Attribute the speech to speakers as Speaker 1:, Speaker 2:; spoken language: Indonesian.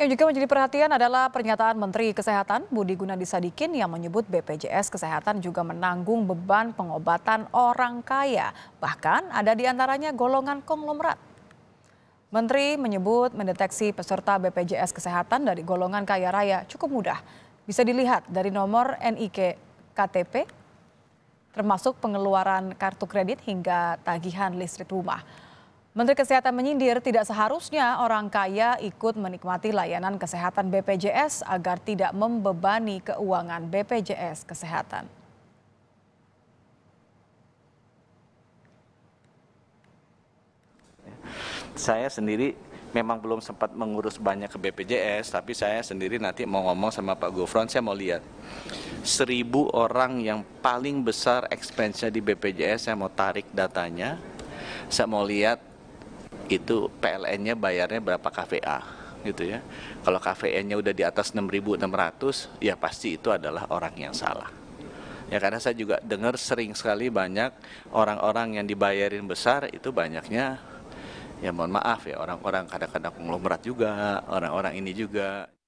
Speaker 1: Yang juga menjadi perhatian adalah pernyataan Menteri Kesehatan Budi Gunadi Sadikin yang menyebut BPJS Kesehatan juga menanggung beban pengobatan orang kaya, bahkan ada di antaranya golongan konglomerat. Menteri menyebut mendeteksi peserta BPJS Kesehatan dari golongan kaya raya cukup mudah. Bisa dilihat dari nomor NIK KTP, termasuk pengeluaran kartu kredit hingga tagihan listrik rumah. Menteri Kesehatan menyindir tidak seharusnya orang kaya ikut menikmati layanan kesehatan BPJS agar tidak membebani keuangan BPJS Kesehatan.
Speaker 2: Saya sendiri memang belum sempat mengurus banyak ke BPJS, tapi saya sendiri nanti mau ngomong sama Pak Gofron, saya mau lihat. Seribu orang yang paling besar expense di BPJS, saya mau tarik datanya, saya mau lihat itu PLN-nya bayarnya berapa KVA gitu ya. Kalau KVN-nya udah di atas 6.600 ya pasti itu adalah orang yang salah. Ya karena saya juga dengar sering sekali banyak orang-orang yang dibayarin besar itu banyaknya ya mohon maaf ya orang-orang kadang-kadang konglomerat juga, orang-orang ini juga.